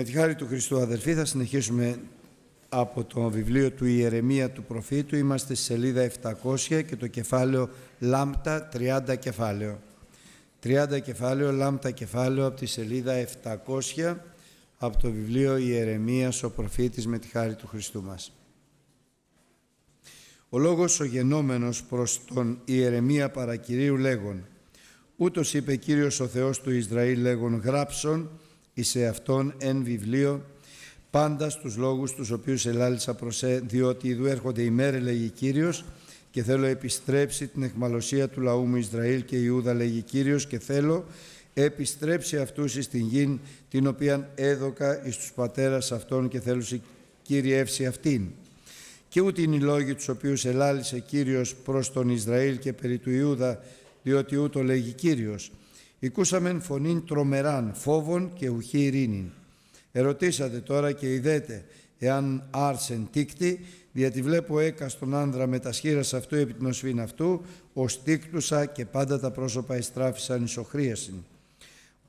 Με τη χάρη του Χριστού αδερφοί θα συνεχίσουμε από το βιβλίο του Ιερεμία του Προφήτου. Είμαστε στη σελίδα 700 και το κεφάλαιο λάμπτα 30 κεφάλαιο. 30 κεφάλαιο, λάμπτα κεφάλαιο από τη σελίδα 700 από το βιβλίο Ιερεμίας ο προφήτης με τη χάρη του Χριστού μας. Ο λόγος ο γενόμενος προς τον Ιερεμία παρακυρίου λέγον «Ούτως είπε Κύριος ο Θεός του Ισραήλ λέγον γράψον εις εαυτόν εν βιβλίο, πάντα στους λόγους τους οποίους ελάλησα ε, διότι ειδού έρχονται η μέρε, λέγει Κύριος, και θέλω επιστρέψει την εχμαλωσία του λαού μου Ισραήλ και Ιούδα, λέγει Κύριος, και θέλω επιστρέψει αυτούς εις την γην, την οποία έδωκα εις τους πατέρας αυτών και θέλουσι κυριεύσει αυτήν. Και ούτε είναι οι λόγοι τους οποίους ελάλησε Κύριος προς τον Ισραήλ και περί του Ιούδα, διότι ούτω λέγει Κύριος Οικούσαμεν φωνήν τρομεράν, φόβων και ουχή ειρήνη. Ερωτήσατε τώρα και ιδέτε εάν άρσεν τίκτη, διότι βλέπω έκα στον άνδρα με τα αυτού επί την οσφήν αυτού, ως τίκτουσα και πάντα τα πρόσωπα εστράφησαν ισοχρίασιν.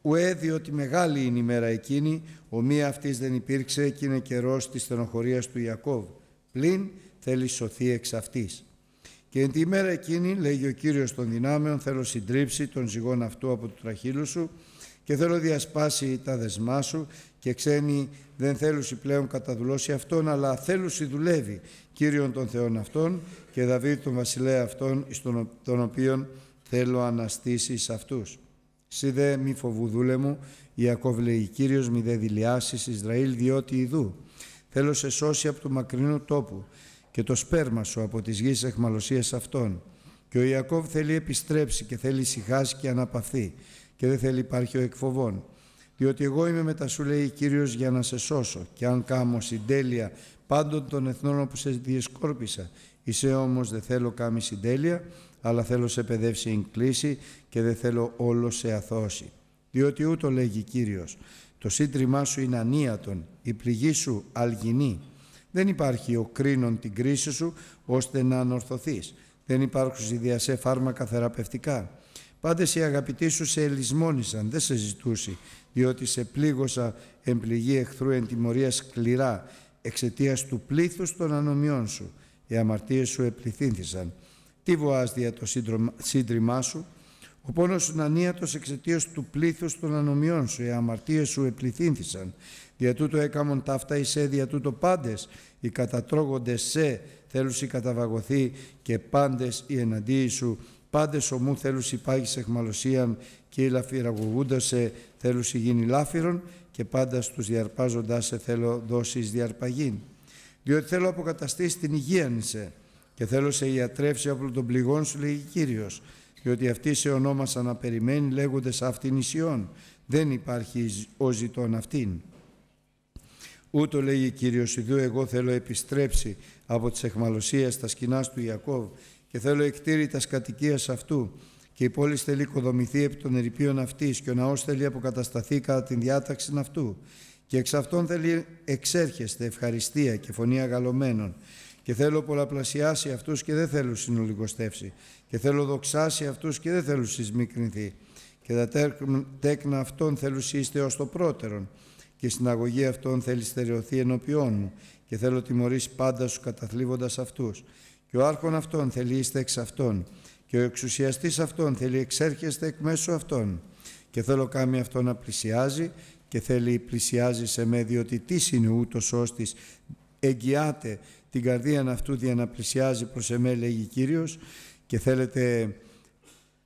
Ουέ διότι μεγάλη είναι η μέρα εκείνη, ο μία αυτής δεν υπήρξε και είναι καιρός της στενοχωρίας του Ιακώβ. Πλην θέλει σωθεί εξ αυτής. Και εν τη ημέρα εκείνη, λέγει ο κύριος των δυνάμεων, θέλω συντρίψει τον ζυγόν αυτού από του τραχύλου σου και θέλω διασπάσει τα δεσμά σου και ξένη δεν θέλουσι πλέον καταδουλώσει αυτόν, αλλά θέλουσι δουλεύει Κύριον των Θεών αυτών και Δαβίδ τον βασιλέα αυτών, στον, τον οποίον θέλω αναστήσεις αυτούς. Σι δε μη φοβουδούλε μου, Ιακώβ λέει, Κύριος μη δε Ισραήλ, διότι ιδού. Θέλω σε σώσει από του μακρινού τόπου και το σπέρμα σου από τις γης εχμαλωσίας αυτών. Και ο Ιακώβ θέλει επιστρέψει και θέλει συχάσει και αναπαθεί και δεν θέλει υπάρχει ο εκφοβών. Διότι εγώ είμαι μετά σου λέει Κύριος για να σε σώσω και αν κάμω συντέλεια πάντων των εθνών όπου σε διεσκόρπισα. Είσαι όμως δεν θέλω κάμη συντέλεια αλλά θέλω σε παιδεύσει εν κλίση και δεν θέλω όλο σε αθώσει. Διότι ούτω λέγει Κύριος, το σύντριμά σου είναι ανίατον, η πληγή σου αλγινή δεν υπάρχει ο κρίνων την κρίση σου ώστε να ανορθωθείς. Δεν υπάρχουν ιδιασέ φάρμακα θεραπευτικά. Πάντες οι αγαπητοί σου σε ελισμόνισαν, δεν σε ζητούσε διότι σε πλήγωσα εμπληγή εχθρού εν τιμωρία σκληρά, εξαιτίας του πλήθους των ανομιών σου. Οι αμαρτία σου επληθύνθησαν. Τι βοάς δια το σύντριμά σου, ο πόνος σου ανίατος εξαιτίας του πλήθους των ανομιών σου, οι αμαρτίες σου επληθύνθησαν. Δια τούτο έκαμον ταύτα εις σε, δια τούτο πάντες, οι κατατρώγοντες σε θέλουσι καταβαγωθεί και πάντες οι εναντίοι σου, πάντες ομού θέλουσι πάγεις εχμαλωσίαν και οι λαφυραγωγούντας σε θέλουσι γίνει λάφυρον και πάντας τους διαρπάζοντάς σε θέλω δώσεις διαρπαγήν. Διότι θέλω αποκαταστήσει την υγείαν σε και θέλω σε ιατρεύσει από των πληγών σου, λέγει Κύριος, διότι αυτή σε ονόμασαν να περιμένει λέγοντες αυτήν ισιών. Δεν υπάρχει ο ζητών αυτήν. Ούτω λέγει Κύριος Ιδού, εγώ θέλω επιστρέψει από τις εχμαλωσίες τα σκηνάς του Ιακώβ και θέλω εκτήρητας κατοικία αυτού και η πόλη θέλει οικοδομηθεί επί των ερηπείων αυτής και ο ναός θέλει αποκατασταθεί κατά την διάταξη αυτού και εξ αυτών θέλει εξέρχεστε ευχαριστία και φωνή αγαλωμένων και θέλω πολλαπλασιάσει αυτούς και δεν θέλω συνολικοστεύσει και θέλω δοξάσει αυτούς και δεν θέλω συσμικρινθεί και τα τέκνα αυτών θέλουν είστε ως το πρώτερον και στην αγωγή αυτών θέλει στερεωθεί ενώπιόν μου και θέλω τιμωρήσει πάντα σου καταθλίβοντας αυτούς. Και ο άρχον αυτών θέλει είστε εξ αυτών και ο εξουσιαστής αυτών θέλει εξέρχεστε εκ μέσω αυτών. Και θέλω κάμι αυτό να πλησιάζει και θέλει πλησιάζει σε με διότι τις είναι ούτως ώστις εγγυάται την καρδία αυτού δια να πλησιάζει προς εμέ λέγει Κύριος και θέλετε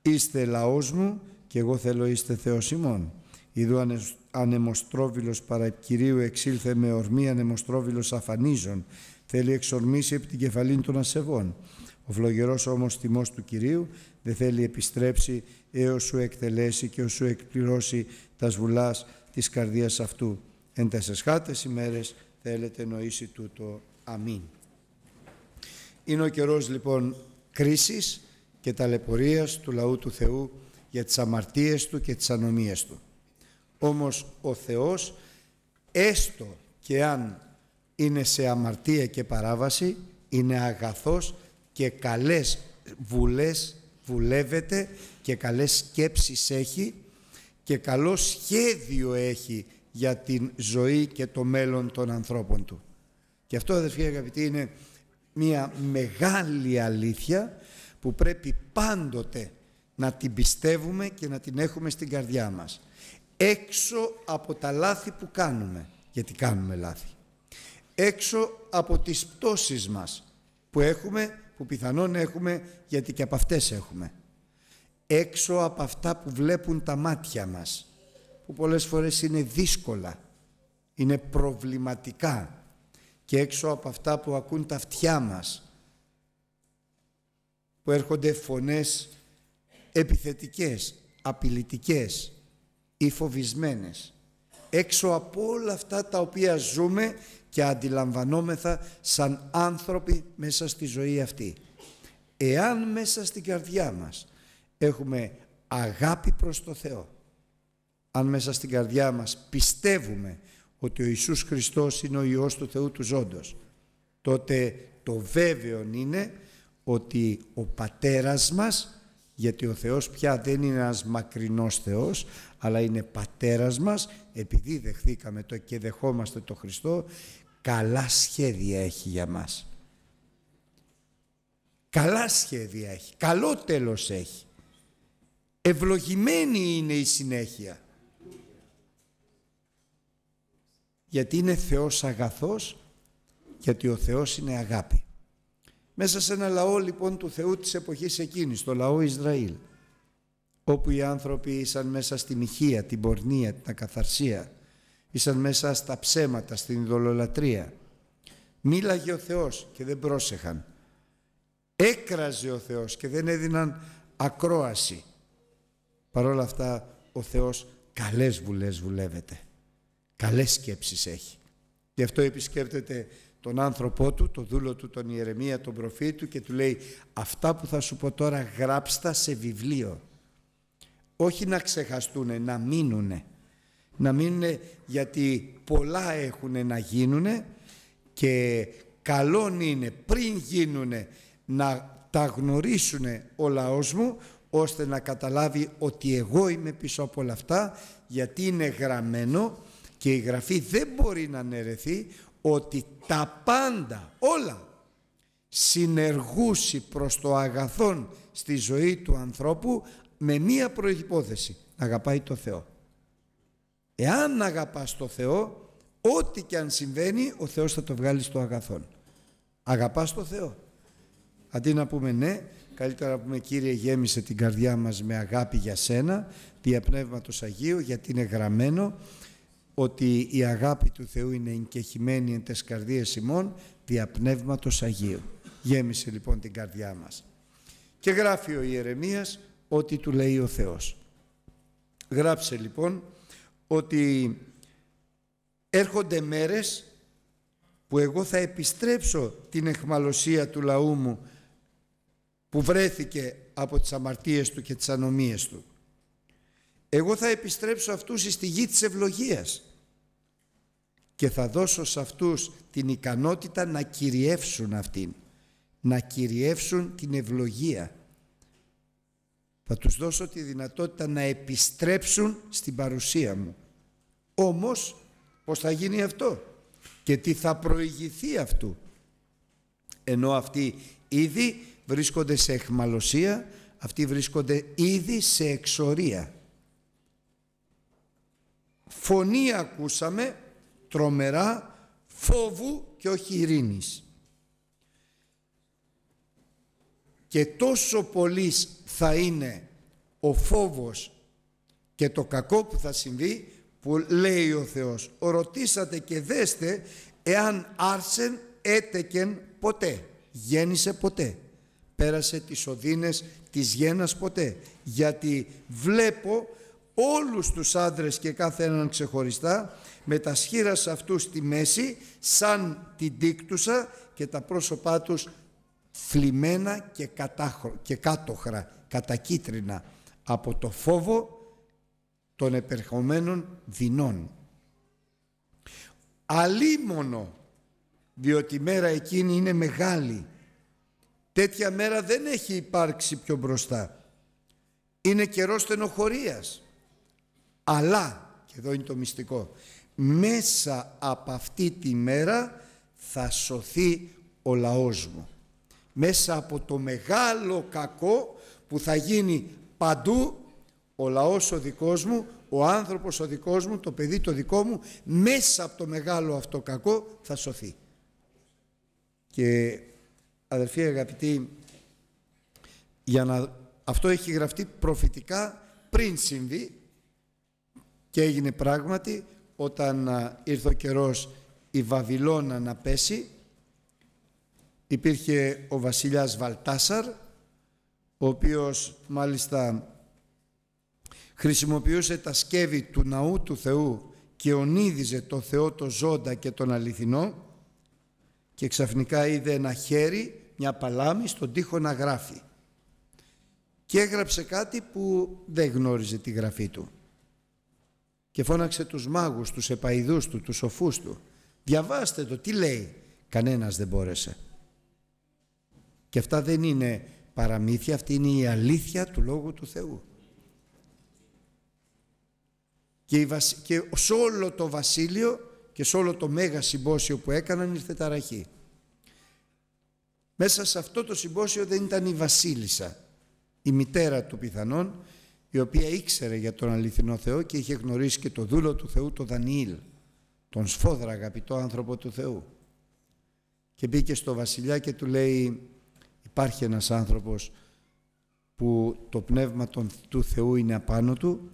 είστε λαός μου και εγώ θέλω είστε Θεός ημών. Ιδού ανεμοστρόβιλος παρακυρίου εξήλθε με ορμή ανεμοστρόβιλος αφανίζων, θέλει εξορμήσει επί την κεφαλήν των ασεβών. Ο φλογερός όμως τιμός του Κυρίου δεν θέλει επιστρέψει έως σου εκτελέσει και σου εκπληρώσει τα σβουλάς της καρδίας αυτού. Εν τα ημέρες θέλετε νοήσει τούτο. Αμήν. Είναι ο καιρός λοιπόν κρίσης και ταλαιπωρίας του λαού του Θεού για τις αμαρτίες του και τις ανομίες του. Όμως ο Θεός, έστω και αν είναι σε αμαρτία και παράβαση, είναι αγαθός και καλές βουλές βουλεύεται και καλές σκέψεις έχει και καλό σχέδιο έχει για την ζωή και το μέλλον των ανθρώπων του. Και αυτό αδερφοί αγαπητοί είναι μια μεγάλη αλήθεια που πρέπει πάντοτε να την πιστεύουμε και να την έχουμε στην καρδιά μας έξω από τα λάθη που κάνουμε, γιατί κάνουμε λάθη. Έξω από τις πτώσεις μας που έχουμε, που πιθανόν έχουμε, γιατί και από αυτές έχουμε. Έξω από αυτά που βλέπουν τα μάτια μας, που πολλές φορές είναι δύσκολα, είναι προβληματικά και έξω από αυτά που ακούν τα αυτιά μας, που έρχονται φωνές επιθετικές, απειλητικές, οι φοβισμένες. Έξω από όλα αυτά τα οποία ζούμε και αντιλαμβανόμεθα σαν άνθρωποι μέσα στη ζωή αυτή. Εάν μέσα στην καρδιά μας έχουμε αγάπη προς το Θεό, αν μέσα στην καρδιά μας πιστεύουμε ότι ο Ιησούς Χριστός είναι ο Υιός του Θεού του Ζώντος, τότε το βέβαιο είναι ότι ο Πατέρας μας γιατί ο Θεός πια δεν είναι ένας μακρινός Θεός, αλλά είναι Πατέρας μας, επειδή δεχθήκαμε το και δεχόμαστε το Χριστό, καλά σχέδια έχει για μας. Καλά σχέδια έχει, καλό τέλος έχει. Ευλογημένη είναι η συνέχεια. Γιατί είναι Θεός αγαθός, γιατί ο Θεός είναι αγάπη. Μέσα σε ένα λαό λοιπόν του Θεού της εποχής εκείνης, το λαό Ισραήλ, όπου οι άνθρωποι ήσαν μέσα στη μοιχεία, την πορνεία, την ακαθαρσία, ήσαν μέσα στα ψέματα, στην ειδωλολατρία. Μίλαγε ο Θεός και δεν πρόσεχαν. Έκραζε ο Θεός και δεν έδιναν ακρόαση. Παρ' όλα αυτά ο Θεός καλές βουλές βουλεύεται. Καλές σκέψεις έχει. Γι' αυτό επισκέπτεται τον άνθρωπό του, τον δούλο του, τον Ιερεμία, τον προφήτη του και του λέει αυτά που θα σου πω τώρα γράψτα σε βιβλίο. Όχι να ξεχαστούν, να μείνουνε. Να μείνουνε γιατί πολλά έχουν να γίνουνε και καλόν είναι πριν γίνουνε να τα γνωρίσουν ο λαός μου ώστε να καταλάβει ότι εγώ είμαι πίσω από όλα αυτά γιατί είναι γραμμένο και η γραφή δεν μπορεί να αναιρεθεί ότι τα πάντα, όλα, συνεργούσει προς το αγαθόν στη ζωή του ανθρώπου με μία προϋπόθεση, να αγαπάει το Θεό. Εάν αγαπάς το Θεό, ό,τι και αν συμβαίνει, ο Θεός θα το βγάλει στο αγαθόν. Αγαπάς το Θεό. Αντί να πούμε ναι, καλύτερα να πούμε Κύριε γέμισε την καρδιά μας με αγάπη για Σένα, δια Πνεύματος Αγίου, γιατί είναι γραμμένο ότι η αγάπη του Θεού είναι εγκεχημένη εν τες καρδίες ημών δια Πνεύματος Αγίου. Γέμισε λοιπόν την καρδιά μας. Και γράφει ο Ιερεμίας ότι του λέει ο Θεός. Γράψε λοιπόν ότι έρχονται μέρες που εγώ θα επιστρέψω την εχμαλωσία του λαού μου που βρέθηκε από τις αμαρτίες του και τις ανομίες του εγώ θα επιστρέψω αυτούς στη γη της ευλογίας και θα δώσω σε αυτούς την ικανότητα να κυριεύσουν αυτήν, να κυριεύσουν την ευλογία. Θα τους δώσω τη δυνατότητα να επιστρέψουν στην παρουσία μου. Όμως, πώς θα γίνει αυτό και τι θα προηγηθεί αυτού. Ενώ αυτοί ήδη βρίσκονται σε εχμαλωσία, αυτοί βρίσκονται ήδη σε εξορία φωνή ακούσαμε τρομερά φόβου και όχι ειρήνης. Και τόσο πολύ θα είναι ο φόβος και το κακό που θα συμβεί που λέει ο Θεός «Ρωτήσατε και δέστε εάν άρσεν έτεκεν ποτέ, γέννησε ποτέ, πέρασε τις οδύνες της γένας ποτέ, γιατί βλέπω όλους τους άντρες και κάθε έναν ξεχωριστά, με τα σε αυτούς στη μέση σαν την τίκτουσα και τα πρόσωπά τους θλιμμένα και, κατάχρο, και κάτοχρα, κατακίτρινα από το φόβο των επερχομένων δεινών. Αλίμονο, διότι η μέρα εκείνη είναι μεγάλη. Τέτοια μέρα δεν έχει υπάρξει πιο μπροστά. Είναι καιρός στενοχωρίας. Αλλά, και εδώ είναι το μυστικό, μέσα από αυτή τη μέρα θα σωθεί ο λαός μου. Μέσα από το μεγάλο κακό που θα γίνει παντού ο λαός ο δικός μου, ο άνθρωπος ο δικός μου, το παιδί το δικό μου, μέσα από το μεγάλο αυτό κακό θα σωθεί. Και αδερφοί αγαπητοί, για να... αυτό έχει γραφτεί προφητικά πριν συμβεί και έγινε πράγματι όταν ήρθε ο καιρός η Βαβυλώνα να πέσει υπήρχε ο βασιλιάς Βαλτάσαρ ο οποίος μάλιστα χρησιμοποιούσε τα σκεύη του ναού του Θεού και ονίδιζε το Θεό το ζώντα και τον αληθινό και ξαφνικά είδε ένα χέρι, μια παλάμη στον τοίχο να γράφει και έγραψε κάτι που δεν γνώριζε τη γραφή του και φώναξε τους μάγους, τους επαϊδούς του, τους σοφούς του. Διαβάστε το, τι λέει. Κανένας δεν μπόρεσε. Και αυτά δεν είναι παραμύθια, αυτή είναι η αλήθεια του Λόγου του Θεού. Και, βασι... και σε όλο το βασίλειο και σε όλο το μέγα συμπόσιο που έκαναν ήρθε ταραχή. Μέσα σε αυτό το συμπόσιο δεν ήταν η βασίλισσα, η μητέρα του πιθανόν, η οποία ήξερε για τον αληθινό Θεό και είχε γνωρίσει και το δούλο του Θεού, τον Δανιήλ, τον σφόδρα αγαπητό άνθρωπο του Θεού. Και μπήκε στο βασιλιά και του λέει υπάρχει ένας άνθρωπος που το πνεύμα του Θεού είναι απάνω του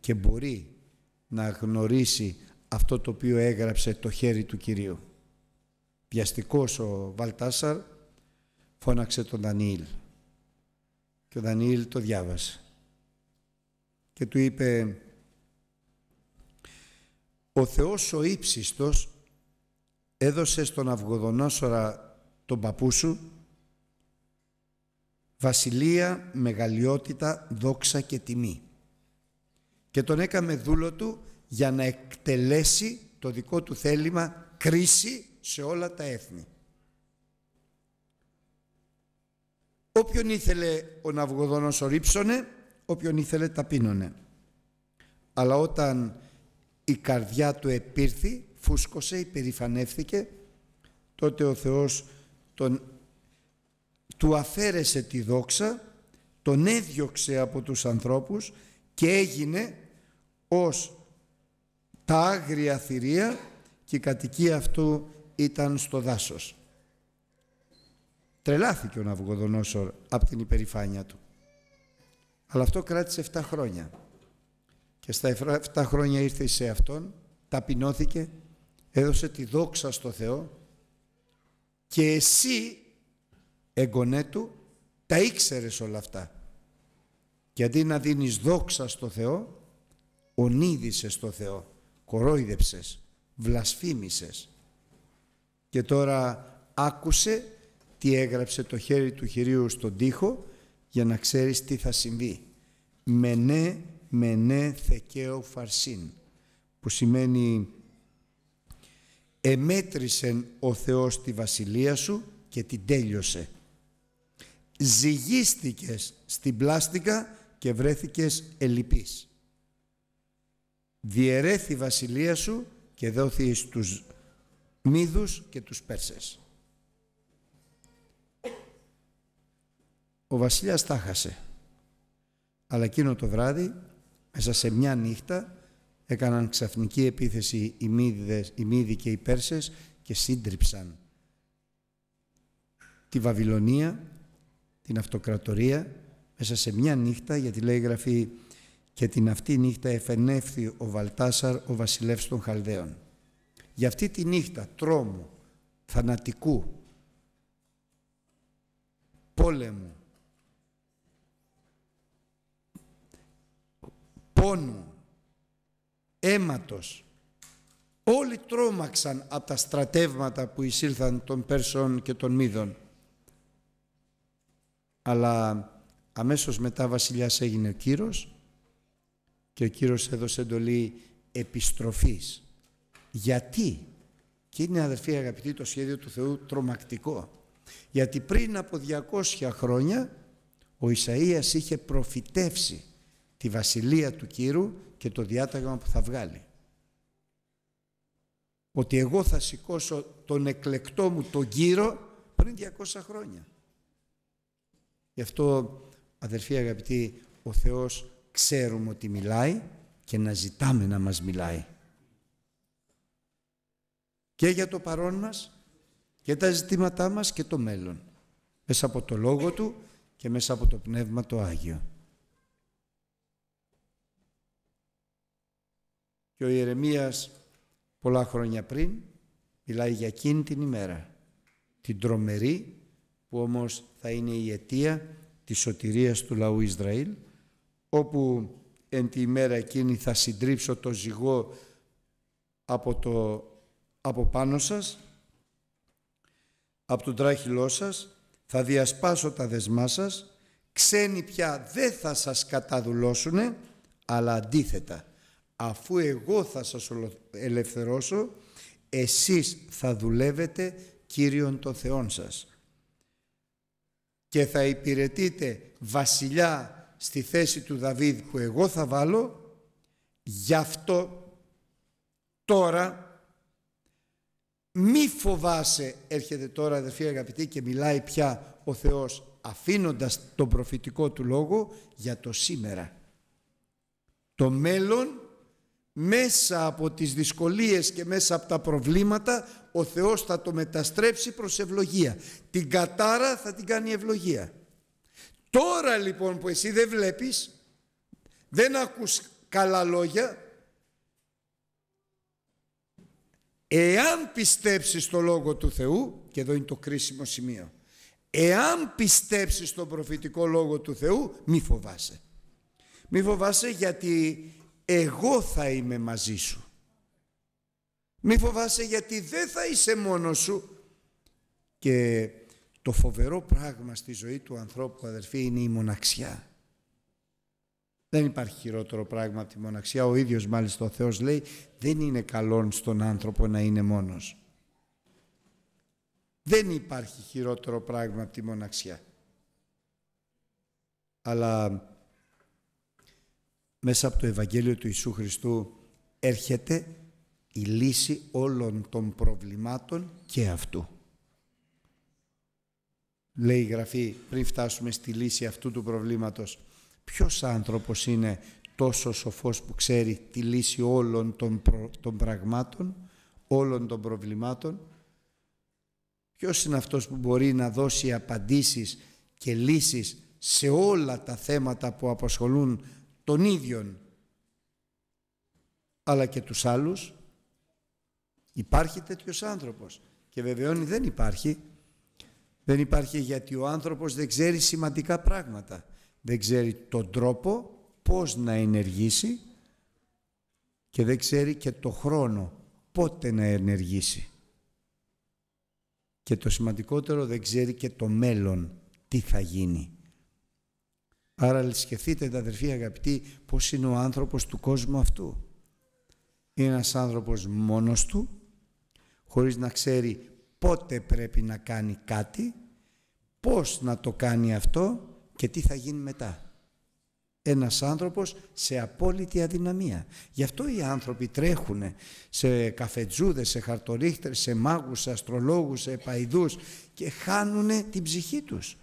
και μπορεί να γνωρίσει αυτό το οποίο έγραψε το χέρι του Κυρίου. Πιαστικός ο Βαλτάσαρ φώναξε τον Δανιήλ και ο Δανιήλ το διάβασε και του είπε «Ο Θεός ο ύψιστος έδωσε στον Αυγοδονόσορα τον παππού σου βασιλεία, μεγαλειότητα, δόξα και τιμή και τον έκαμε δούλο του για να εκτελέσει το δικό του θέλημα κρίση σε όλα τα έθνη. Όποιον ήθελε ο Ναυγοδόνος ορίψωνε όποιον ήθελε ταπείνωνε. Αλλά όταν η καρδιά του επήρθη, φούσκωσε, υπερηφανεύθηκε, τότε ο Θεός τον, του αφαίρεσε τη δόξα, τον έδιωξε από τους ανθρώπους και έγινε ως τα άγρια θηρία και η κατοικία αυτού ήταν στο δάσος. Τρελάθηκε ο Ναυγοδονόσορ από την υπερηφάνεια του. Αλλά αυτό κράτησε 7 χρόνια. Και στα 7 χρόνια ήρθε σε Αυτόν, ταπεινώθηκε, έδωσε τη δόξα στο Θεό και εσύ, εγγονέ του, τα ήξερες όλα αυτά. Και αντί να δίνεις δόξα στο Θεό, ονίδησες στο Θεό, κορόιδεψες, βλασφήμισες. Και τώρα άκουσε τι έγραψε το χέρι του χειρίου στον τοίχο για να ξέρεις τι θα συμβεί. Μενέ, ναι, μενέ ναι, θεκαίο φαρσίν, που σημαίνει «Εμέτρησεν ο Θεός τη βασιλεία σου και την τέλειωσε». Ζυγίστηκες στην πλάστικα και βρέθηκες ελλειπής. Διαιρέθη η βασιλεία σου και δόθη στους Μίδους και τους Πέρσες. Ο βασιλιάς τα χάσε. Αλλά εκείνο το βράδυ, μέσα σε μια νύχτα, έκαναν ξαφνική επίθεση οι, Μίδες, οι και οι Πέρσες και σύντριψαν τη Βαβυλωνία, την αυτοκρατορία, μέσα σε μια νύχτα, γιατί λέει η Γραφή «Και την αυτή νύχτα εφενεύθη ο Βαλτάσαρ, ο βασιλεύς των Χαλδαίων». Για αυτή τη νύχτα τρόμου, θανατικού, πόλεμου, πόνου, αίματος. Όλοι τρόμαξαν από τα στρατεύματα που εισήλθαν των Πέρσων και των Μίδων. Αλλά αμέσως μετά βασιλιάς έγινε ο Κύρος και ο Κύρος έδωσε εντολή επιστροφής. Γιατί, και είναι αδερφοί αγαπητοί το σχέδιο του Θεού τρομακτικό, γιατί πριν από 200 χρόνια ο Ισαΐας είχε προφητεύσει τη βασιλεία του Κύρου και το διάταγμα που θα βγάλει. Ότι εγώ θα σηκώσω τον εκλεκτό μου τον Κύρο πριν 200 χρόνια. Γι' αυτό αδερφοί αγαπητοί ο Θεός ξέρουμε ότι μιλάει και να ζητάμε να μας μιλάει. Και για το παρόν μας και τα ζητήματά μας και το μέλλον. Μέσα από το Λόγο Του και μέσα από το Πνεύμα το Άγιο. Και ο Ιερεμίας πολλά χρόνια πριν μιλάει για εκείνη την ημέρα, την τρομερή που όμως θα είναι η αιτία της σωτηρίας του λαού Ισραήλ, όπου εν τη ημέρα εκείνη θα συντρίψω το ζυγό από, το, από πάνω σας, από τον τράχυλό σας, θα διασπάσω τα δεσμά σας, ξένοι πια δεν θα σας καταδουλώσουνε, αλλά αντίθετα αφού εγώ θα σας ελευθερώσω, εσείς θα δουλεύετε Κύριον το Θεόν σας και θα υπηρετείτε βασιλιά στη θέση του Δαβίδ που εγώ θα βάλω, γι' αυτό τώρα μη φοβάσαι, έρχεται τώρα αδερφή αγαπητή και μιλάει πια ο Θεός αφήνοντας τον προφητικό του λόγο για το σήμερα. Το μέλλον μέσα από τις δυσκολίες και μέσα από τα προβλήματα ο Θεός θα το μεταστρέψει προς ευλογία. Την κατάρα θα την κάνει ευλογία. Τώρα λοιπόν που εσύ δεν βλέπεις, δεν ακούς καλά λόγια, εάν πιστέψεις το Λόγο του Θεού, και εδώ είναι το κρίσιμο σημείο, εάν πιστέψεις τον προφητικό Λόγο του Θεού, μη φοβάσαι. Μη φοβάσαι γιατί εγώ θα είμαι μαζί σου. Μη φοβάσαι γιατί δεν θα είσαι μόνος σου. Και το φοβερό πράγμα στη ζωή του ανθρώπου αδερφή είναι η μοναξιά. Δεν υπάρχει χειρότερο πράγμα από τη μοναξιά. Ο ίδιος μάλιστα ο Θεός λέει δεν είναι καλόν στον άνθρωπο να είναι μόνος. Δεν υπάρχει χειρότερο πράγμα από τη μοναξιά. Αλλά μέσα από το Ευαγγέλιο του Ιησού Χριστού έρχεται η λύση όλων των προβλημάτων και αυτού. Λέει η Γραφή πριν φτάσουμε στη λύση αυτού του προβλήματος ποιος άνθρωπος είναι τόσο σοφός που ξέρει τη λύση όλων των, των πραγμάτων, όλων των προβλημάτων. Ποιος είναι αυτός που μπορεί να δώσει απαντήσεις και λύσεις σε όλα τα θέματα που απασχολούν τον ίδιον, αλλά και τους άλλους. Υπάρχει τέτοιος άνθρωπος και βεβαιώνει δεν υπάρχει. Δεν υπάρχει γιατί ο άνθρωπος δεν ξέρει σημαντικά πράγματα. Δεν ξέρει τον τρόπο πώς να ενεργήσει και δεν ξέρει και το χρόνο πότε να ενεργήσει. Και το σημαντικότερο δεν ξέρει και το μέλλον τι θα γίνει. Άρα σκεφτείτε αδερφοί αγαπητοί πώς είναι ο άνθρωπος του κόσμου αυτού. Είναι ένας άνθρωπος μόνος του, χωρίς να ξέρει πότε πρέπει να κάνει κάτι, πώς να το κάνει αυτό και τι θα γίνει μετά. Ένας άνθρωπος σε απόλυτη αδυναμία. Γι' αυτό οι άνθρωποι τρέχουν σε καφετζούδες, σε χαρτορίχτρες, σε μάγους, σε αστρολόγους, σε παϊδούς και χάνουν την ψυχή τους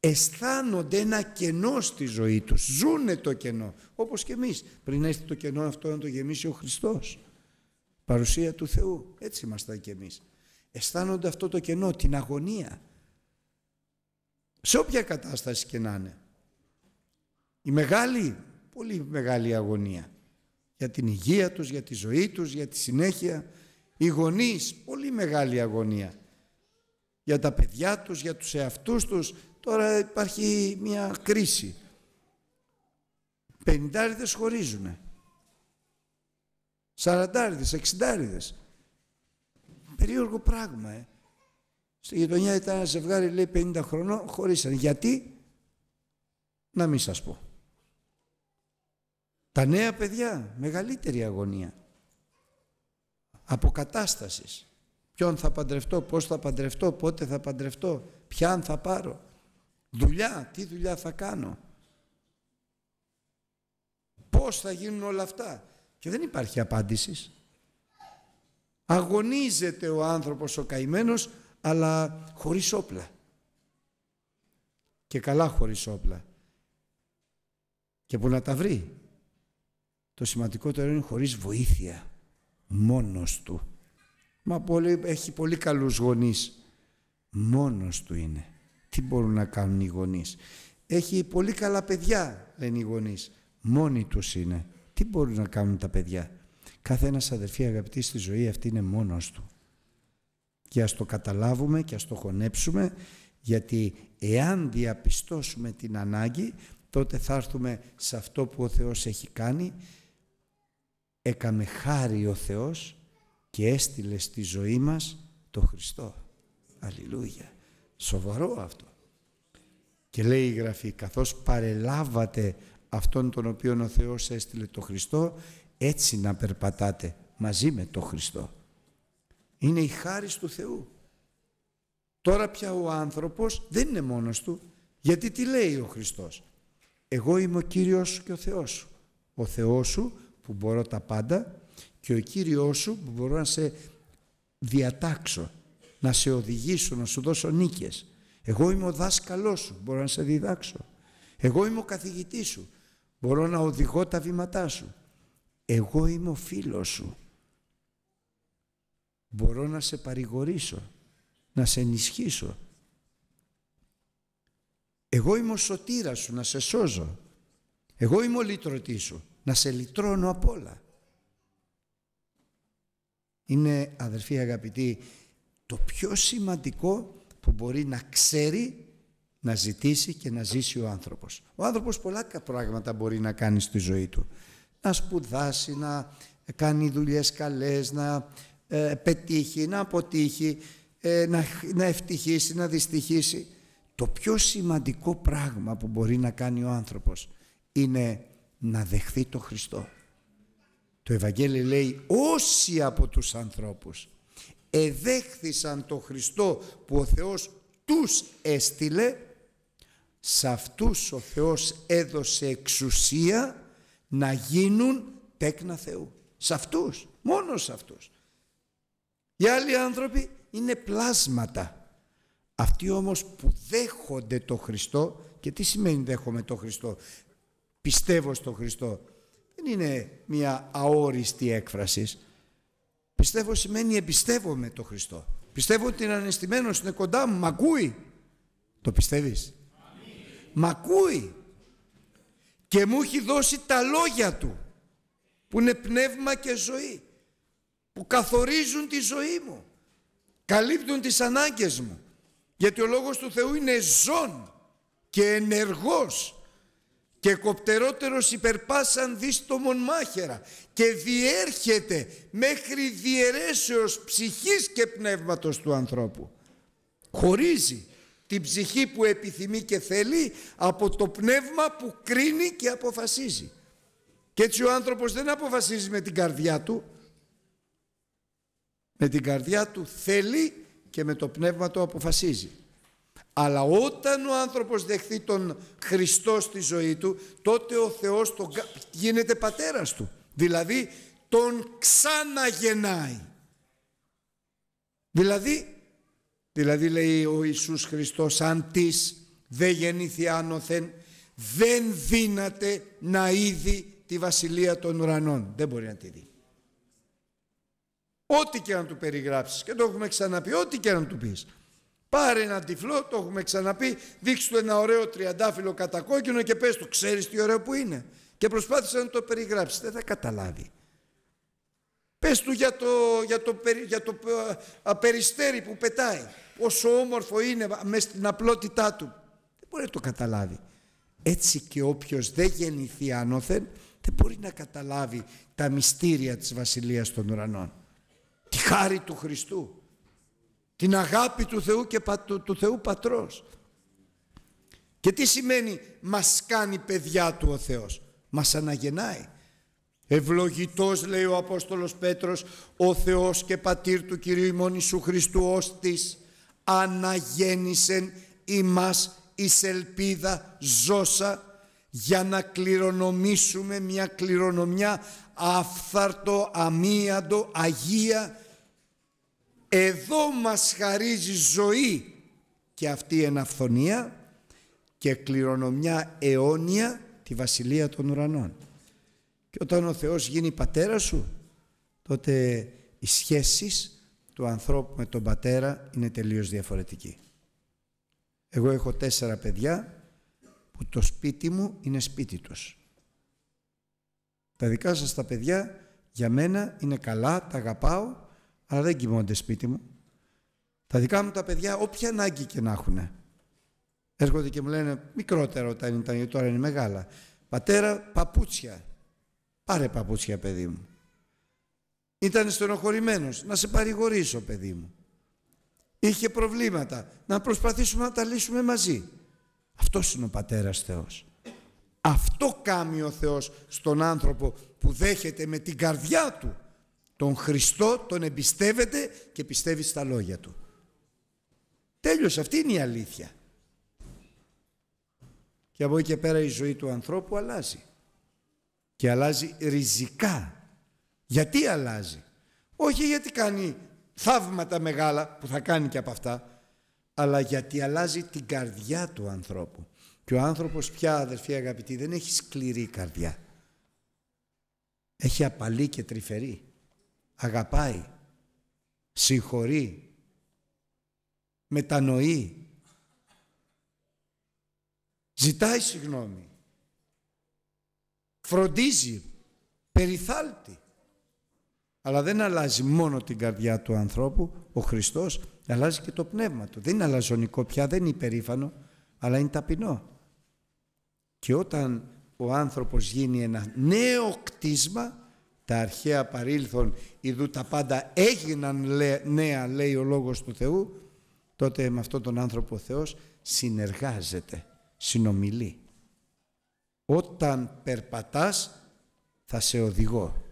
αισθάνονται ένα κενό στη ζωή τους, ζούνε το κενό, όπως και εμείς. Πριν έρθει το κενό αυτό να το γεμίσει ο Χριστός, παρουσία του Θεού, έτσι είμαστε και εμείς. Αισθάνονται αυτό το κενό, την αγωνία, σε όποια κατάσταση και να είναι. Η μεγάλη, πολύ μεγάλη αγωνία για την υγεία τους, για τη ζωή τους, για τη συνέχεια. Οι γονείς, πολύ μεγάλη αγωνία για τα παιδιά τους, για τους εαυτούς τους, Τώρα υπάρχει μια κρίση. Πενιντάριδες χωρίζουν. Σαραντάριδες, εξιντάριδες. Περίεργο πράγμα, ε. Στη γειτονιά ήταν ένα ζευγάρι, λέει, 50 χρονών, χωρίσανε. Γιατί, να μην σας πω. Τα νέα παιδιά, μεγαλύτερη αγωνία. Αποκατάστασης. Ποιον θα παντρευτώ, πώς θα παντρευτώ, πότε θα παντρευτώ, ποιαν θα πάρω. Δουλειά, τι δουλειά θα κάνω. Πώς θα γίνουν όλα αυτά. Και δεν υπάρχει απάντησης. Αγωνίζεται ο άνθρωπος ο καημένος, αλλά χωρίς όπλα. Και καλά χωρίς όπλα. Και που να τα βρει. Το σημαντικότερο είναι χωρίς βοήθεια. Μόνος του. Μα πολύ, έχει πολύ καλούς γονείς. Μόνος του είναι. Τι μπορούν να κάνουν οι γονείς. Έχει πολύ καλά παιδιά, λένε οι γονείς. Μόνοι τους είναι. Τι μπορούν να κάνουν τα παιδιά. Κάθε ένας αδερφή αγαπητής στη ζωή αυτή είναι μόνος του. Και ας το καταλάβουμε και ας το χωνέψουμε γιατί εάν διαπιστώσουμε την ανάγκη τότε θα έρθουμε σε αυτό που ο Θεός έχει κάνει έκαμε χάρη ο Θεός και έστειλε στη ζωή μας το Χριστό. Αλληλούια. Σοβαρό αυτό. Και λέει η Γραφή, καθώς παρελάβατε αυτόν τον οποίο ο Θεός έστειλε το Χριστό, έτσι να περπατάτε μαζί με το Χριστό. Είναι η χάρη του Θεού. Τώρα πια ο άνθρωπος δεν είναι μόνος του, γιατί τι λέει ο Χριστός. Εγώ είμαι ο Κύριος σου και ο Θεός σου. Ο Θεός σου που μπορώ τα πάντα και ο Κύριος σου που μπορώ να σε διατάξω να σε οδηγήσω, να σου δώσω νίκες. Εγώ είμαι ο δάσκαλός σου, μπορώ να σε διδάξω. Εγώ είμαι ο καθηγητής σου, μπορώ να οδηγώ τα βήματά σου. Εγώ είμαι ο φίλος σου. Μπορώ να σε παρηγορήσω, να σε ενισχύσω. Εγώ είμαι ο σωτήρας σου, να σε σώζω. Εγώ είμαι ο λυτρωτής σου, να σε λυτρώνω απ' όλα. Είναι, αδερφοί αγαπητοί, το πιο σημαντικό που μπορεί να ξέρει να ζητήσει και να ζήσει ο άνθρωπος. Ο άνθρωπος πολλά πράγματα μπορεί να κάνει στη ζωή του. Να σπουδάσει, να κάνει δουλειές καλές, να ε, πετύχει, να αποτύχει, ε, να, να ευτυχήσει, να δυστυχήσει. Το πιο σημαντικό πράγμα που μπορεί να κάνει ο άνθρωπος είναι να δεχθεί το Χριστό. Το Ευαγγέλιο λέει όσοι από τους ανθρώπους εδέχθησαν το Χριστό που ο Θεός τους έστειλε, σε αυτούς ο Θεός έδωσε εξουσία να γίνουν τέκνα Θεού. Σε αυτούς, μόνο σε αυτούς. Οι άλλοι άνθρωποι είναι πλάσματα. Αυτοί όμως που δέχονται το Χριστό, και τι σημαίνει δέχομαι το Χριστό, πιστεύω στο Χριστό, δεν είναι μια αόριστη έκφραση. Πιστεύω σημαίνει εμπιστεύομαι το Χριστό. Πιστεύω ότι είναι ανεστημένος, είναι κοντά μου, μ' ακούει. Το πιστεύεις. Μ' ακούει. Και μου έχει δώσει τα λόγια του που είναι πνεύμα και ζωή. Που καθορίζουν τη ζωή μου. Καλύπτουν τις ανάγκες μου. Γιατί ο Λόγος του Θεού είναι ζών και ενεργός και κοπτερότερος υπερπάσαν δίστομον μάχερα και διέρχεται μέχρι διαιρέσεως ψυχής και πνεύματος του ανθρώπου. Χωρίζει την ψυχή που επιθυμεί και θέλει από το πνεύμα που κρίνει και αποφασίζει. Και έτσι ο άνθρωπος δεν αποφασίζει με την καρδιά του. Με την καρδιά του θέλει και με το πνεύμα του αποφασίζει. Αλλά όταν ο άνθρωπος δεχθεί τον Χριστό στη ζωή του, τότε ο Θεός τον... γίνεται πατέρας του. Δηλαδή τον ξαναγεννάει. Δηλαδή, δηλαδή λέει ο Ιησούς Χριστός, αν της δεν γεννηθεί άνωθεν, δεν δύναται να είδει τη βασιλεία των ουρανών. Δεν μπορεί να τη δει. Ό,τι και να του περιγράψεις, και το έχουμε ξαναπεί, ό,τι και να του πεις. Πάρε έναν τυφλό, το έχουμε ξαναπεί, δείξε του ένα ωραίο τριαντάφυλλο κατακόκκινο και πες του, ξέρεις τι ωραίο που είναι. Και προσπάθησε να το περιγράψεις, δεν θα καταλάβει. Πες του για το, για το, για το ε, περιστέρι που πετάει, όσο όμορφο είναι μες στην απλότητά του. Δεν μπορεί να το καταλάβει. Έτσι και όποιος δεν γεννηθεί άνωθεν, δεν μπορεί να καταλάβει τα μυστήρια της Βασιλείας των Ουρανών. Τη χάρη του Χριστού την αγάπη του Θεού και του Θεού Πατρός. Και τι σημαίνει μας κάνει παιδιά του ο Θεός. Μας αναγεννάει. Ευλογητός λέει ο Απόστολος Πέτρος ο Θεός και Πατήρ του Κυρίου ημών Ιησού Χριστού ως της αναγέννησεν ημάς εις ελπίδα ζώσα για να κληρονομήσουμε μια κληρονομιά αφθαρτο, αμίαντο, αγία εδώ μας χαρίζει ζωή και αυτή η εναυθονία και κληρονομιά αιώνια τη βασιλεία των ουρανών. Και όταν ο Θεός γίνει πατέρα σου, τότε οι σχέσεις του ανθρώπου με τον πατέρα είναι τελείως διαφορετική. Εγώ έχω τέσσερα παιδιά που το σπίτι μου είναι σπίτι τους. Τα δικά σας τα παιδιά για μένα είναι καλά, τα αγαπάω αλλά δεν κοιμώνται σπίτι μου. Τα δικά μου τα παιδιά, όποια ανάγκη και να έχουν, έρχονται και μου λένε μικρότερα όταν ήταν, γιατί τώρα είναι μεγάλα. Πατέρα, παπούτσια. Πάρε παπούτσια, παιδί μου. Ήταν στενοχωρημένος Να σε παρηγορήσω, παιδί μου. Είχε προβλήματα. Να προσπαθήσουμε να τα λύσουμε μαζί. Αυτός είναι ο πατέρας Θεός. Αυτό κάνει ο Θεός στον άνθρωπο που δέχεται με την καρδιά του τον Χριστό τον εμπιστεύεται και πιστεύει στα λόγια του. Τέλειος. αυτή είναι η αλήθεια. Και από εκεί και πέρα η ζωή του ανθρώπου αλλάζει. Και αλλάζει ριζικά. Γιατί αλλάζει. Όχι γιατί κάνει θαύματα μεγάλα που θα κάνει και από αυτά, αλλά γιατί αλλάζει την καρδιά του ανθρώπου. Και ο άνθρωπος πια αδερφοί αγαπητοί δεν έχει σκληρή καρδιά. Έχει απαλή και τρυφερή αγαπάει, συγχωρεί, μετανοεί, ζητάει συγγνώμη, φροντίζει, περιθάλτη, Αλλά δεν αλλάζει μόνο την καρδιά του ανθρώπου, ο Χριστός αλλάζει και το πνεύμα του. Δεν είναι αλαζονικό πια, δεν είναι υπερήφανο, αλλά είναι ταπεινό. Και όταν ο άνθρωπος γίνει ένα νέο κτίσμα, τα αρχαία παρήλθον, ιδού τα πάντα έγιναν νέα, λέει ο Λόγος του Θεού, τότε με αυτόν τον άνθρωπο ο Θεός συνεργάζεται, συνομιλεί. Όταν περπατάς θα σε οδηγώ.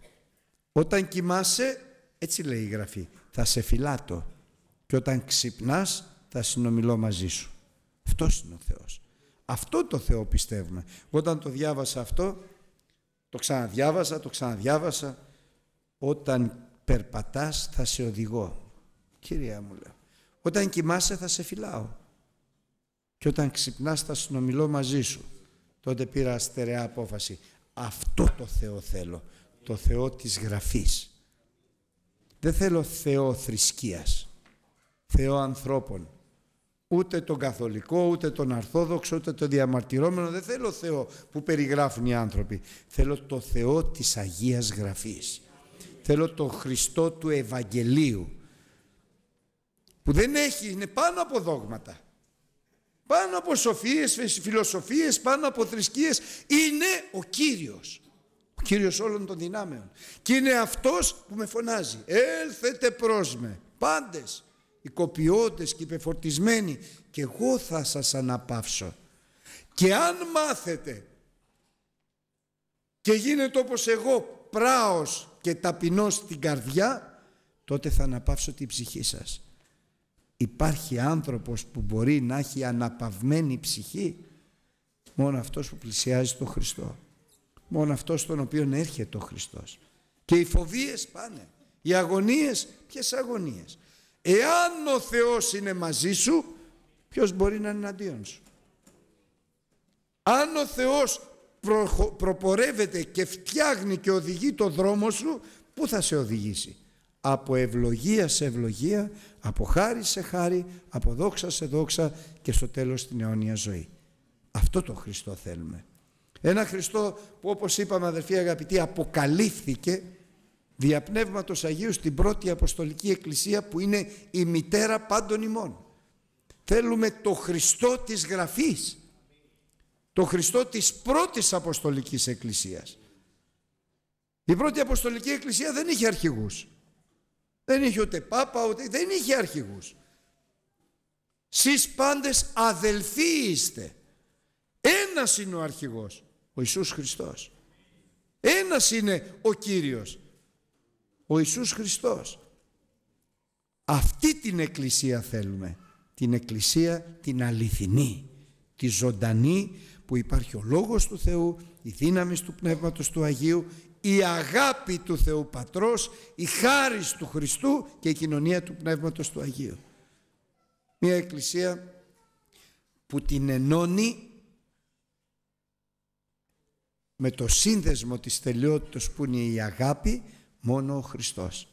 Όταν κοιμάσαι, έτσι λέει η Γραφή, θα σε φυλάτω. Και όταν ξυπνάς θα συνομιλώ μαζί σου. Αυτός είναι ο Θεός. Αυτό το Θεό πιστεύουμε. Όταν το διάβασα αυτό, το ξαναδιάβασα, το ξαναδιάβασα. Όταν περπατάς θα σε οδηγώ. Κυρία μου λέω. Όταν κοιμάσαι θα σε φυλάω. Και όταν ξυπνάς θα συνομιλώ μαζί σου. Τότε πήρα στερεά απόφαση. Αυτό το Θεό θέλω. Το Θεό της Γραφής. Δεν θέλω Θεό θρησκείας. Θεό ανθρώπων ούτε τον καθολικό, ούτε τον αρθόδοξο, ούτε τον διαμαρτυρόμενο. Δεν θέλω Θεό που περιγράφουν οι άνθρωποι. Θέλω το Θεό της Αγίας Γραφής. Θέλω το Χριστό του Ευαγγελίου. Που δεν έχει, είναι πάνω από δόγματα. Πάνω από σοφίες, φιλοσοφίες, πάνω από θρησκείες. Είναι ο Κύριος. Ο Κύριος όλων των δυνάμεων. Και είναι Αυτός που με φωνάζει. Έλθετε προς με. Πάντες κοπιώτες και υπεφορτισμένοι και εγώ θα σας αναπαύσω. Και αν μάθετε και γίνετε όπως εγώ πράος και ταπεινός στην καρδιά τότε θα αναπαύσω την ψυχή σας. Υπάρχει άνθρωπος που μπορεί να έχει αναπαυμένη ψυχή μόνο αυτός που πλησιάζει τον Χριστό. Μόνο αυτός τον οποίον έρχεται ο Χριστός. Και οι φοβίες πάνε. Οι αγωνίες, ποιες αγωνίες. Εάν ο Θεός είναι μαζί σου, ποιος μπορεί να είναι αντίον σου. Αν ο Θεός προπορεύεται και φτιάχνει και οδηγεί το δρόμο σου, πού θα σε οδηγήσει. Από ευλογία σε ευλογία, από χάρη σε χάρη, από δόξα σε δόξα και στο τέλος την αιώνια ζωή. Αυτό το Χριστό θέλουμε. Ένα Χριστό που όπως είπαμε αδερφοί αγαπητοί αποκαλύφθηκε διαπνεύματος Αγίου στην πρώτη Αποστολική Εκκλησία που είναι η μητέρα πάντων ημών. Θέλουμε το Χριστό της Γραφής, το Χριστό της πρώτης Αποστολικής Εκκλησίας. Η πρώτη Αποστολική Εκκλησία δεν είχε αρχηγούς. Δεν είχε ούτε Πάπα, ούτε... δεν είχε αρχηγούς. Σεις πάντες αδελφοί είστε. Ένας είναι ο αρχηγός, ο Ιησούς Χριστός. Ένας είναι ο Κύριος ο Ιησούς Χριστός. Αυτή την εκκλησία θέλουμε. Την εκκλησία την αληθινή, τη ζωντανή που υπάρχει ο Λόγος του Θεού, η δύναμη του Πνεύματος του Αγίου, η αγάπη του Θεού Πατρός, η χάρη του Χριστού και η κοινωνία του Πνεύματος του Αγίου. Μια εκκλησία που την ενώνει με το σύνδεσμο της τελειότητας που είναι η αγάπη μόνο ο Χριστός.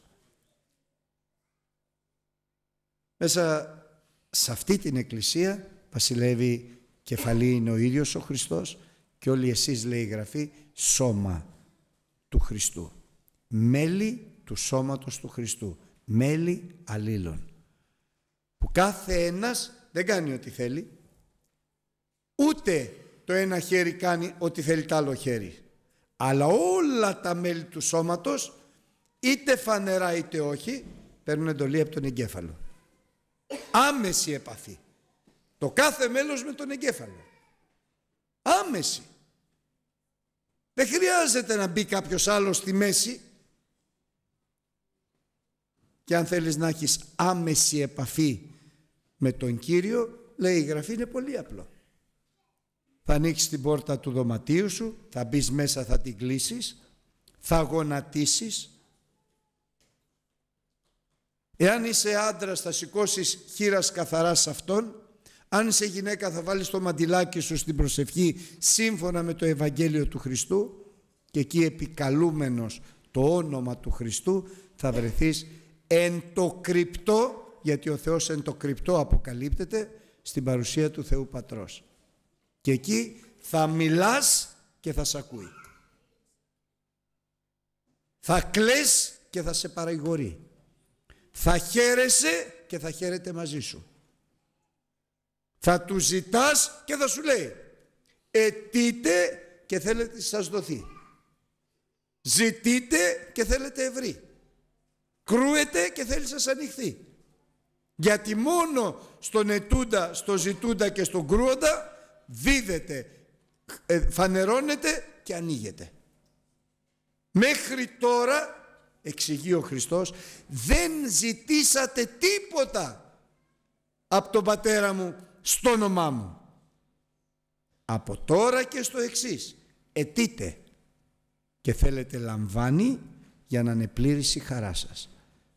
Μέσα σε αυτή την εκκλησία βασιλεύει κεφαλή είναι ο ίδιος ο Χριστός και όλοι εσείς λέει η Γραφή σώμα του Χριστού. Μέλη του σώματος του Χριστού. Μέλη αλλήλων. Που κάθε ένας δεν κάνει ό,τι θέλει. Ούτε το ένα χέρι κάνει ό,τι θέλει το άλλο χέρι. Αλλά όλα τα μέλη του σώματος είτε φανερά είτε όχι, παίρνουν εντολή από τον εγκέφαλο. Άμεση επαφή. Το κάθε μέλος με τον εγκέφαλο. Άμεση. Δεν χρειάζεται να μπει κάποιος άλλος στη μέση και αν θέλεις να έχεις άμεση επαφή με τον Κύριο, λέει η Γραφή είναι πολύ απλό. Θα ανοίξεις την πόρτα του δωματίου σου, θα μπεις μέσα, θα την κλείσεις, θα γονατίσεις, Εάν είσαι άντρα, θα σηκώσεις χείρας καθαράς σε αυτόν. Αν είσαι γυναίκα, θα βάλεις το μαντιλάκι σου στην προσευχή σύμφωνα με το Ευαγγέλιο του Χριστού. Και εκεί επικαλούμενος το όνομα του Χριστού θα βρεθείς εν το κρυπτό, γιατί ο Θεός εν το κρυπτό αποκαλύπτεται στην παρουσία του Θεού Πατρός. Και εκεί θα μιλάς και θα σε ακούει. Θα κλαις και θα σε παραγωρεί θα χαίρεσαι και θα χαίρεται μαζί σου. Θα του ζητάς και θα σου λέει «Ετείτε και θέλετε σας δοθεί». «Ζητείτε και θέλετε ευρύ». «Κρούετε και θέλει σας ανοιχθεί». Γιατί μόνο στον ετούντα, στον ζητούντα και στον κρούοντα δίδεται, ε, φανερώνεται και ανοίγεται. Μέχρι τώρα εξηγεί ο Χριστός, δεν ζητήσατε τίποτα από τον Πατέρα μου στο όνομά μου. Από τώρα και στο εξής, ετείτε και θέλετε λαμβάνει για να είναι πλήρης η χαρά σας.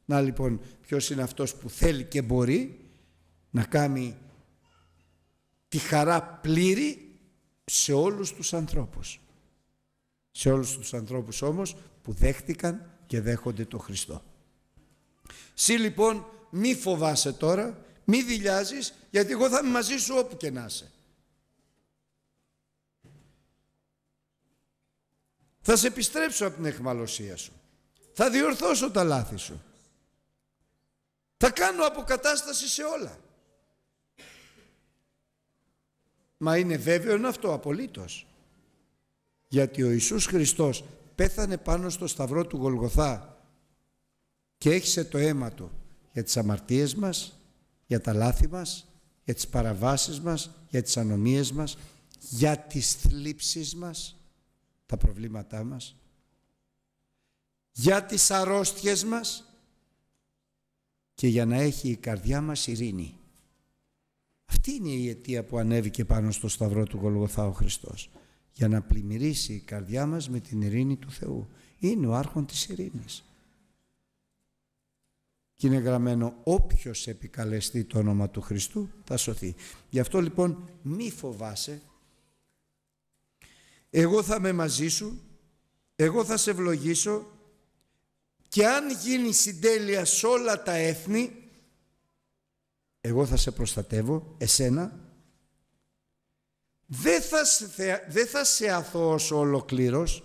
Να λοιπόν ποιος είναι αυτός που θέλει και μπορεί να κάνει τη χαρά πλήρη σε όλους τους ανθρώπους. Σε όλους τους ανθρώπους όμως που δέχτηκαν και δέχονται το Χριστό. Συ λοιπόν μη φοβάσαι τώρα, μη δηλιάζεις γιατί εγώ θα είμαι μαζί σου όπου και να είσαι. Θα σε επιστρέψω από την εχμαλωσία σου. Θα διορθώσω τα λάθη σου. Θα κάνω αποκατάσταση σε όλα. Μα είναι βέβαιο αυτό απολύτως. Γιατί ο Ιησούς Χριστός πέθανε πάνω στο σταυρό του Γολγοθά και έχισε το αίμα του για τις αμαρτίες μας, για τα λάθη μας, για τις παραβάσεις μας, για τις ανομίες μας, για τις θλίψεις μας, τα προβλήματά μας, για τις αρρώστιες μας και για να έχει η καρδιά μας ειρήνη. Αυτή είναι η αιτία που ανέβηκε πάνω στο σταυρό του Γολγοθά ο Χριστός για να πλημμυρίσει η καρδιά μας με την ειρήνη του Θεού. Είναι ο άρχον της ειρήνης. Και είναι γραμμένο όποιος επικαλεστεί το όνομα του Χριστού θα σωθεί. Γι' αυτό λοιπόν μη φοβάσαι. Εγώ θα είμαι μαζί σου, εγώ θα σε ευλογήσω και αν γίνει συντέλεια σε όλα τα έθνη, εγώ θα σε προστατεύω, εσένα δεν θα, σε, δεν θα σε αθώσω ολοκλήρως,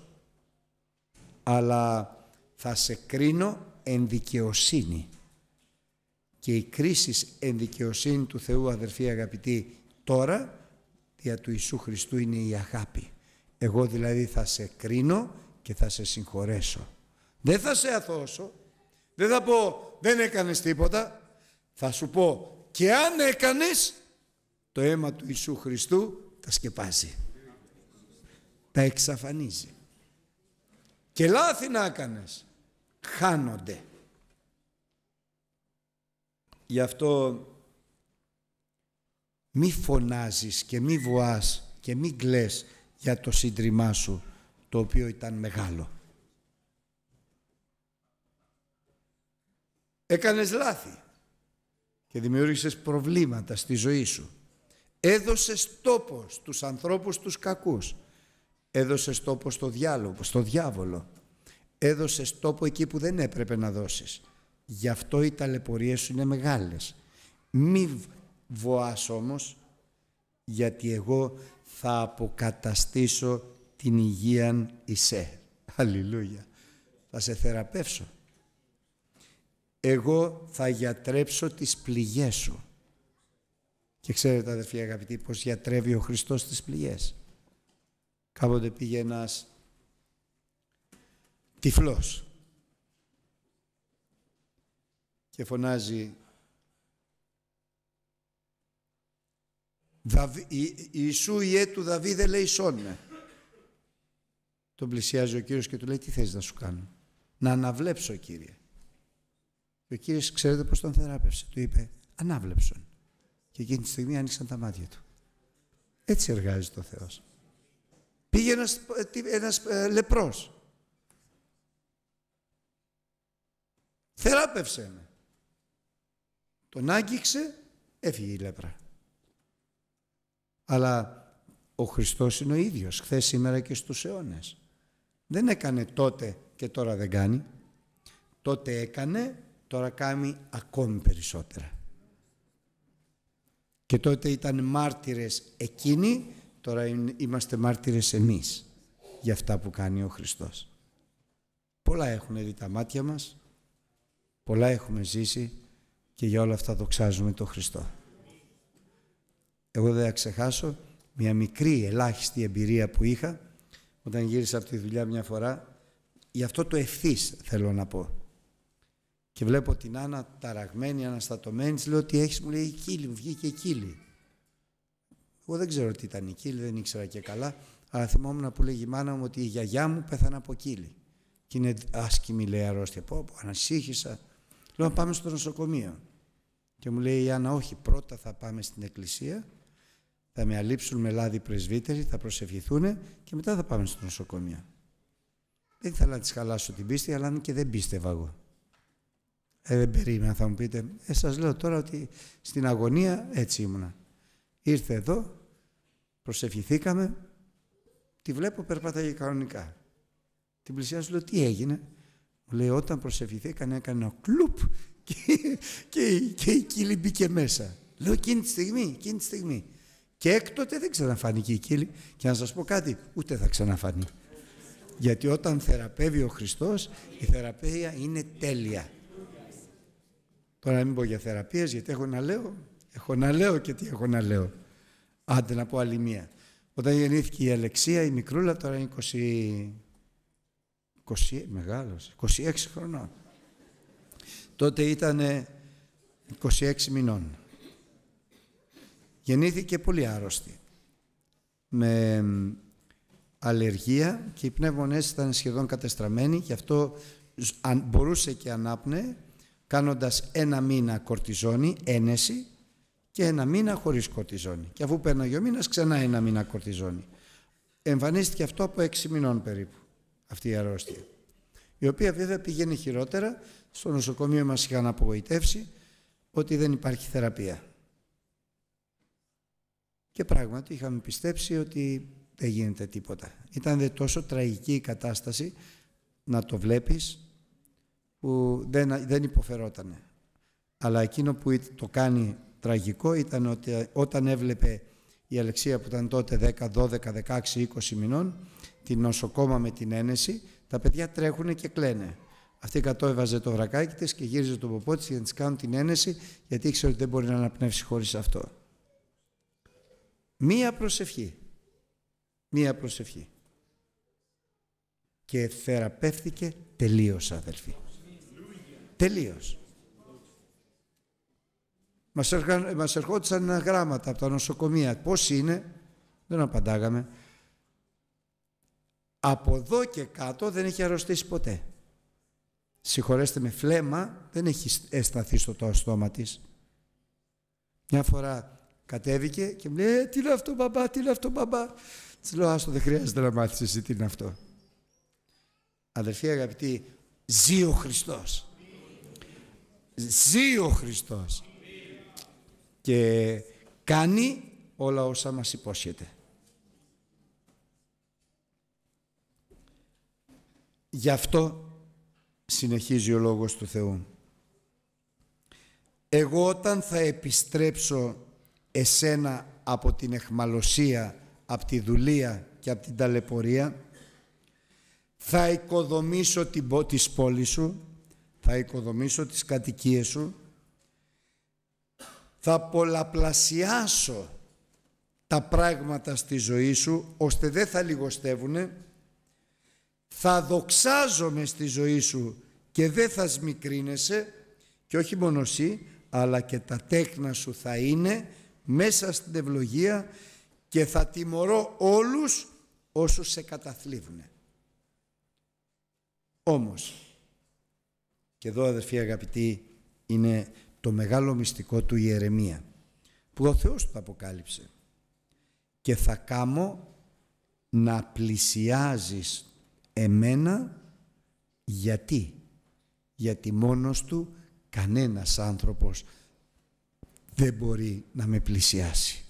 αλλά θα σε κρίνω εν δικαιοσύνη. Και η κρίση εν δικαιοσύνη του Θεού, αδερφοί αγαπητή τώρα, δια του Ιησού Χριστού είναι η αγάπη. Εγώ δηλαδή θα σε κρίνω και θα σε συγχωρέσω. Δεν θα σε αθώσω, δεν θα πω δεν έκανες τίποτα, θα σου πω και αν έκανες, το αίμα του Ιησού Χριστού τα σκεπάζει. Τα εξαφανίζει. Και λάθη να έκανες. Χάνονται. Γι' αυτό μη φωνάζεις και μη βοάς και μη κλαις για το σύντριμά σου το οποίο ήταν μεγάλο. Έκανες λάθη και δημιούργησες προβλήματα στη ζωή σου. Έδωσες τόπος στους ανθρώπους τους κακούς. Έδωσες τόπο στο διάλογο, στο διάβολο. Έδωσες τόπο εκεί που δεν έπρεπε να δώσεις. Γι' αυτό οι ταλαιπωρίες σου είναι μεγάλες. Μη βοάς όμως, γιατί εγώ θα αποκαταστήσω την υγείαν εισέ. Αλληλούια. Θα σε θεραπεύσω. Εγώ θα γιατρέψω τις πληγές σου. Και ξέρετε αδερφοί αγαπητοί πως γιατρεύει ο Χριστός τις πληγές. Κάποτε πήγε ένας τυφλός και φωνάζει Ιησού Ιε του Δαβίδε λέει σώνε. Τον πλησιάζει ο Κύριος και του λέει τι θες να σου κάνω. Να αναβλέψω Κύριε. Και ο Κύριος ξέρετε πως τον θεράπευσε. Του είπε ανάβλεψον. Και εκείνη τη στιγμή άνοιξαν τα μάτια του. Έτσι εργάζεται ο Θεός. Πήγε ένας ένας ε, λεπρός. Θεράπευσε με. Τον άγγιξε, έφυγε η λέπρα. Αλλά ο Χριστός είναι ο ίδιος, χθες σήμερα και στους αιώνες. Δεν έκανε τότε και τώρα δεν κάνει. Τότε έκανε, τώρα κάνει ακόμη περισσότερα. Και τότε ήταν μάρτυρες εκείνοι, τώρα είμαστε μάρτυρες εμείς για αυτά που κάνει ο Χριστός. Πολλά έχουν δει τα μάτια μας, πολλά έχουμε ζήσει και για όλα αυτά δοξάζουμε τον Χριστό. Εγώ δεν θα ξεχάσω μια μικρή ελάχιστη εμπειρία που είχα όταν γύρισα από τη δουλειά μια φορά. Γι' αυτό το ευθύς θέλω να πω. Και βλέπω την Άννα ταραγμένη, αναστατωμένη. λέω τι έχεις, μου λέει η κύλη, μου βγήκε η κύλη. Εγώ δεν ξέρω τι ήταν η κύλη, δεν ήξερα και καλά. Αλλά θυμόμουν που λέγει η μάνα μου ότι η γιαγιά μου πέθανε από κύλη. Και είναι άσκημη, λέει αρρώστια. Πω, πω, ανασύχησα. Λέω πάμε στο νοσοκομείο. Και μου λέει η Άννα, όχι, πρώτα θα πάμε στην εκκλησία, θα με αλείψουν με λάδι πρεσβύτεροι, θα προσευχηθούν και μετά θα πάμε στο νοσοκομείο. Δεν ήθελα να της χαλάσω την πίστη, αλλά αν και δεν πίστευα εγώ. Ε, δεν περίμενα, θα μου πείτε. Ε, λέω τώρα ότι στην αγωνία έτσι ήμουνα. Ήρθε εδώ, προσευχηθήκαμε, τη βλέπω περπατάει κανονικά. Την πλησιάζω, λέω τι έγινε. Μου λέει όταν προσευχηθήκανε έκανε ένα κλουπ και, και, η κύλη μπήκε μέσα. Λέω εκείνη τη στιγμή, εκείνη τη στιγμή. Και έκτοτε δεν ξαναφάνηκε η κύλη. Και να σας πω κάτι, ούτε θα ξαναφάνει. Γιατί όταν θεραπεύει ο Χριστός, η θεραπεία είναι τέλεια. Τώρα μην πω για θεραπείες, γιατί έχω να λέω. Έχω να λέω και τι έχω να λέω. Άντε να πω άλλη μία. Όταν γεννήθηκε η Αλεξία, η μικρούλα τώρα είναι 20... 20 μεγάλος, 26 χρονών. Τότε ήταν 26 μηνών. Γεννήθηκε πολύ άρρωστη. Με αλλεργία και οι πνεύμονές ήταν σχεδόν κατεστραμμένοι, γι' αυτό μπορούσε και ανάπνεε κάνοντας ένα μήνα κορτιζόνη, ένεση και ένα μήνα χωρίς κορτιζόνη. Και αφού πέρναγε ο μήνας ξανά ένα μήνα κορτιζόνη. Εμφανίστηκε αυτό από έξι μηνών περίπου αυτή η αρρώστια. Η οποία βέβαια πηγαίνει χειρότερα. Στο νοσοκομείο μας είχαν απογοητεύσει ότι δεν υπάρχει θεραπεία. Και πράγματι είχαμε πιστέψει ότι δεν γίνεται τίποτα. Ήταν δε τόσο τραγική η κατάσταση να το βλέπεις, που δεν, δεν υποφερόταν. Αλλά εκείνο που το κάνει τραγικό ήταν ότι ε, όταν έβλεπε η Αλεξία που ήταν τότε 10, 12, 16, 20 μηνών, την νοσοκόμα με την ένεση, τα παιδιά τρέχουν και κλαίνε. Αυτή κατώ το βρακάκι της και γύριζε το ποπό της για να της κάνουν την ένεση, γιατί ήξερε ότι δεν μπορεί να αναπνεύσει χωρίς αυτό. Μία προσευχή. Μία προσευχή. Και θεραπεύθηκε τελείως αδελφοί. Τελείως. Μας, ερχαν, μας ερχόντουσαν γράμματα από τα νοσοκομεία. Πώς είναι, δεν απαντάγαμε. Από εδώ και κάτω δεν έχει αρρωστήσει ποτέ. Συγχωρέστε με, φλέμα δεν έχει αισθανθεί στο το στόμα της. Μια φορά κατέβηκε και μου λέει «Ε, «Τι είναι αυτό μπαμπά, τι είναι αυτό μπαμπά». Της λέω «Άστο, δεν χρειάζεται να μάθεις εσύ τι ειναι αυτο μπαμπα Τη αυτό». Αδερφοί αγαπητοί, ζει ο Χριστός. Ζει ο Χριστός. Και κάνει όλα όσα μας υπόσχεται. Γι' αυτό συνεχίζει ο Λόγος του Θεού. Εγώ όταν θα επιστρέψω εσένα από την εχμαλωσία, από τη δουλεία και από την ταλαιπωρία, θα οικοδομήσω την, πόλη σου θα οικοδομήσω τις κατοικίες σου, θα πολλαπλασιάσω τα πράγματα στη ζωή σου, ώστε δεν θα λιγοστεύουνε, θα δοξάζομαι στη ζωή σου και δεν θα σμικρίνεσαι και όχι μόνο εσύ, αλλά και τα τέκνα σου θα είναι μέσα στην ευλογία και θα τιμωρώ όλους όσους σε καταθλίβουν. Όμως, και εδώ αδερφοί αγαπητοί είναι το μεγάλο μυστικό του η που ο Θεός του αποκάλυψε. Και θα κάμω να πλησιάζεις εμένα γιατί. Γιατί μόνος του κανένας άνθρωπος δεν μπορεί να με πλησιάσει.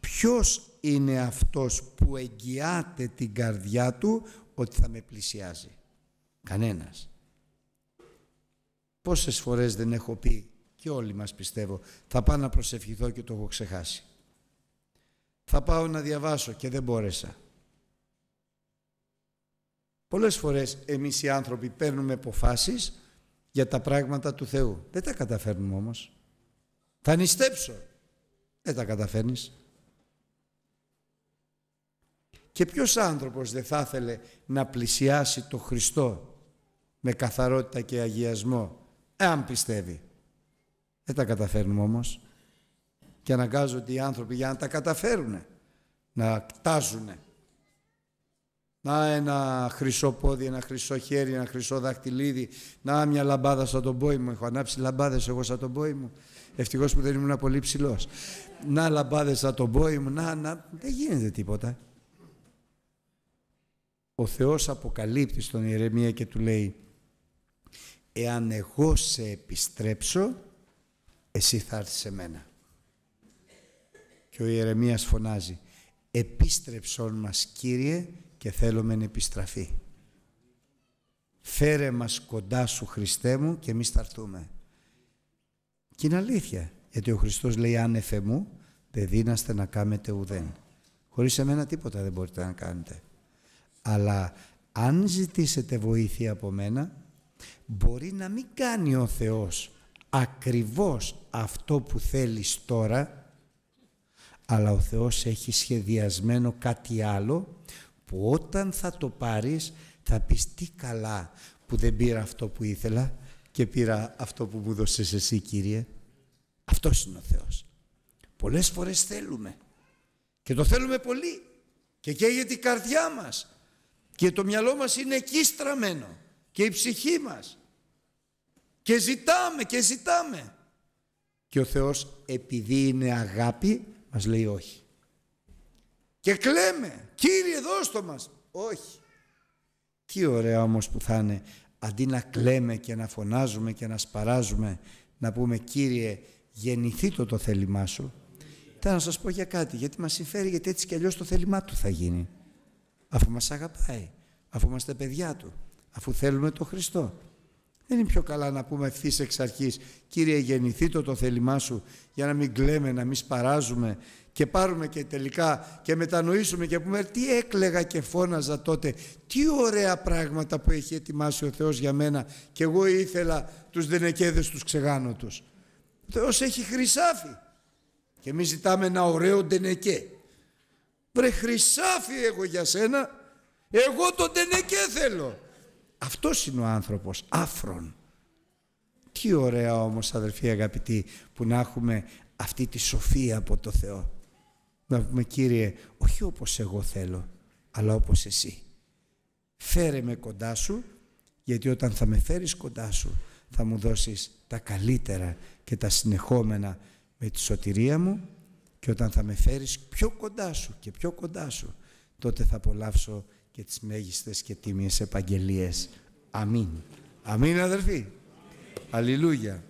Ποιος είναι αυτός που εγγυάται την καρδιά του ότι θα με πλησιάζει. Κανένας. Πόσες φορές δεν έχω πει και όλοι μας πιστεύω θα πάω να προσευχηθώ και το έχω ξεχάσει. Θα πάω να διαβάσω και δεν μπόρεσα. Πολλές φορές εμείς οι άνθρωποι παίρνουμε αποφάσεις για τα πράγματα του Θεού. Δεν τα καταφέρνουμε όμως. Θα νηστέψω. Δεν τα καταφέρνεις. Και ποιος άνθρωπος δεν θα ήθελε να πλησιάσει το Χριστό με καθαρότητα και αγιασμό εάν πιστεύει. Δεν τα καταφέρνουμε όμως. Και αναγκάζονται οι άνθρωποι για να τα καταφέρουν, να κτάζουν. Να ένα χρυσό πόδι, ένα χρυσό χέρι, ένα χρυσό δαχτυλίδι. Να μια λαμπάδα σαν τον πόη μου. Έχω ανάψει λαμπάδες εγώ σαν τον πόη μου. Ευτυχώς που δεν ήμουν πολύ ψηλός. Να λαμπάδες σαν τον πόη μου. Να, να. Δεν γίνεται τίποτα. Ο Θεός αποκαλύπτει στον Ιερεμία και του λέει εάν εγώ σε επιστρέψω, εσύ θα έρθεις σε μένα. Και ο Ιερεμίας φωνάζει, επίστρεψόν μας Κύριε και θέλουμε να επιστραφεί. Φέρε μας κοντά σου Χριστέ μου και εμείς θα έρθουμε. Και είναι αλήθεια, γιατί ο Χριστός λέει άνεφε μου, δεν δίναστε να κάνετε ουδέν. Χωρίς εμένα τίποτα δεν μπορείτε να κάνετε. Αλλά αν ζητήσετε βοήθεια από μένα, μπορεί να μην κάνει ο Θεός ακριβώς αυτό που θέλεις τώρα, αλλά ο Θεός έχει σχεδιασμένο κάτι άλλο που όταν θα το πάρεις θα πεις τι καλά που δεν πήρα αυτό που ήθελα και πήρα αυτό που μου δώσες εσύ Κύριε. Αυτός είναι ο Θεός. Πολλές φορές θέλουμε και το θέλουμε πολύ και καίγεται η καρδιά μας και το μυαλό μας είναι εκεί στραμμένο και η ψυχή μας και ζητάμε και ζητάμε. Και ο Θεός επειδή είναι αγάπη μας λέει όχι. Και κλαίμε. Κύριε δώσ' το μας. Όχι. Τι ωραία όμως που θα είναι αντί να κλαίμε και να φωνάζουμε και να σπαράζουμε να πούμε Κύριε γεννηθεί το το θέλημά σου. Θέλω να σας πω για κάτι γιατί μας συμφέρει γιατί έτσι κι αλλιώς το θέλημά του θα γίνει. Αφού μας αγαπάει, αφού είμαστε παιδιά του, αφού θέλουμε το Χριστό. Δεν είναι πιο καλά να πούμε ευθύς εξ αρχής, κύριε, γεννηθεί το το θέλημά σου, για να μην κλαίμε, να μην σπαράζουμε και πάρουμε και τελικά και μετανοήσουμε και πούμε τι έκλεγα και φώναζα τότε, τι ωραία πράγματα που έχει ετοιμάσει ο Θεός για μένα και εγώ ήθελα τους δενεκέδες τους ξεγάνωτους. Ο Θεός έχει χρυσάφι και εμείς ζητάμε ένα ωραίο ντενεκέ. Βρε χρυσάφι εγώ για σένα, εγώ τον ντενεκέ θέλω. Αυτός είναι ο άνθρωπος, άφρον. Τι ωραία όμως αδερφοί αγαπητοί που να έχουμε αυτή τη σοφία από το Θεό. Να πούμε Κύριε, όχι όπως εγώ θέλω, αλλά όπως εσύ. Φέρε με κοντά σου, γιατί όταν θα με φέρεις κοντά σου, θα μου δώσεις τα καλύτερα και τα συνεχόμενα με τη σωτηρία μου και όταν θα με φέρεις πιο κοντά σου και πιο κοντά σου, τότε θα απολαύσω και τις μέγιστες και τίμιες επαγγελίες. Αμήν. Αμήν αδερφοί. Αλληλούια.